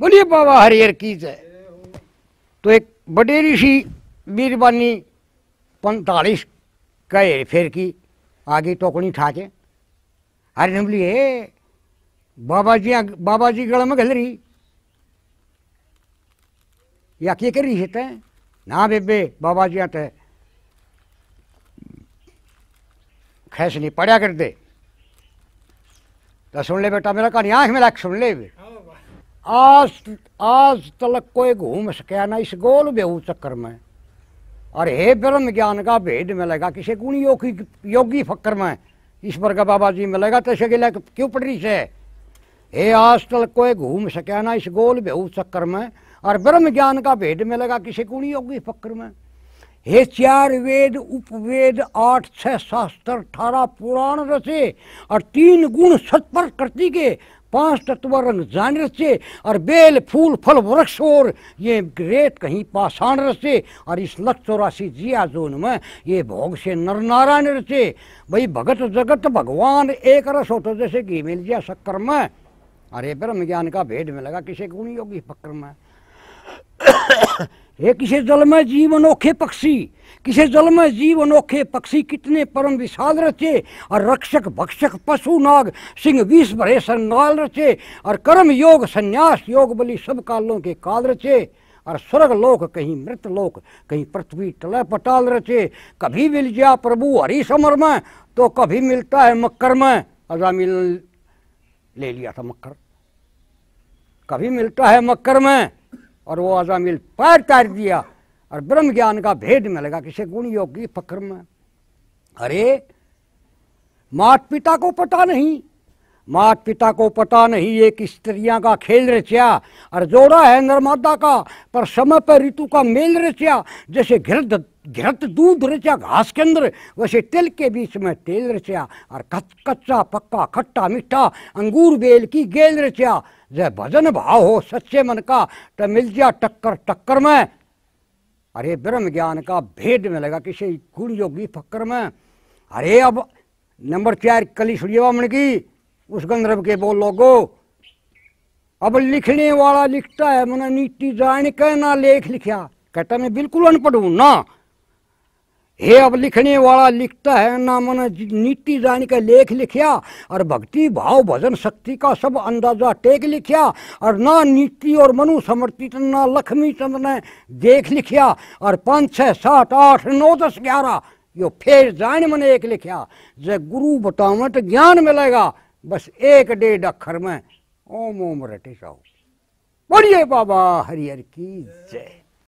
बोलिए बाबा हरिहर की जय तो एक बड़े ऋषि वीरबानी पैंतालीस का फिर की आगे टोकनी ठाके के अरे हम बोलिए बाबा जी बाबा जी गला में रही या के कर रही है ना बेबे बाबा जी आते खैस नहीं पड़ा करते तो सुन ले बेटा मेरा कहानी आँख मेरा सुन ले बे आज आज तलक कोई घूम सकया ना इस गोल बेहू चक्कर में और हे ब्रह्म ज्ञान का भेद मिलेगा किसी गुण योगी योगी फक्कर में ईश्वर का बाबा जी मिलेगा तो इसे गिला क्यों पटरी से हे आज तलक कोई घूम सकया ना इस गोल बेहू चक्कर में और ब्रह्म ज्ञान का भेद मिलेगा किसे गुण योगी फक्कर में हे चार वेद उपवेद आठ छः शास्त्र अठारह पुराण रचे और तीन गुण सतपर करती के पांच तत्व रंग जान रचे और बेल फूल फल वृक्ष और ये ग्रेत कहीं पाषाण रचे और इस लक्ष चौरासी जिया जोन में ये भोग से नर नारायण रचे भाई भगत जगत भगवान एक रस हो तो जैसे घी मिल जा शक्कर में अरे ब्रह्म ज्ञान का भेद में लगा किसे गुण योगी फक्र में हे किसे जल में जीव अनोखे पक्षी किसे जल में जीव अनोखे पक्षी कितने परम विशाल रचे और रक्षक भक्षक पशु नाग सिंह विष भरे संगाल रचे और कर्म योग संन्यास योग बलि सब कालों के काल रचे और स्वर्ग लोक कहीं मृत लोक कहीं पृथ्वी तले पटाल रचे कभी मिल जा प्रभु हरि समर में तो कभी मिलता है मक्कर में अजामिल ले लिया था मक्कर कभी मिलता है मक्कर में और वो अजामिल पैर तैर दिया और ब्रह्म ज्ञान का भेद में लगा किसे गुण योगी फकर में अरे माता पिता को पता नहीं मात पिता को पता नहीं एक कि स्त्रियाँ का खेल रचिया और जोड़ा है नर्मदा का पर समय पर ऋतु का मेल रचिया जैसे घृत घृत दूध रचा घास के अंदर वैसे तिल के बीच में तेल रचिया और कच, कच्चा पक्का खट्टा मीठा अंगूर बेल की गेल रचिया जय भजन भाव हो सच्चे मन का तो मिल जा टक्कर टक्कर में अरे ब्रह्म ज्ञान का भेद में लगा किसी गुण योगी फक्कर में अरे अब नंबर चार कली सुनिए मन की उस गंधर्व के बोल लोगो अब लिखने वाला लिखता है मना नीति जान के ना लेख लिखा कहता मैं बिल्कुल अनपढ़ हूं ना हे अब लिखने वाला लिखता है ना मन नीति जान के लेख लिखा और भक्ति भाव भजन शक्ति का सब अंदाजा टेक लिखा और ना नीति और मनु समर्पित ना लक्ष्मी चंद्र ने देख लिखा और पांच छह सात आठ नौ दस ग्यारह यो फेर जान मन एक लिखा जय गुरु बतावट ज्ञान मिलेगा बस एक डेढ़ अक्षर में ओम ओम रटे साहु बोलिए बाबा हरिहर की जय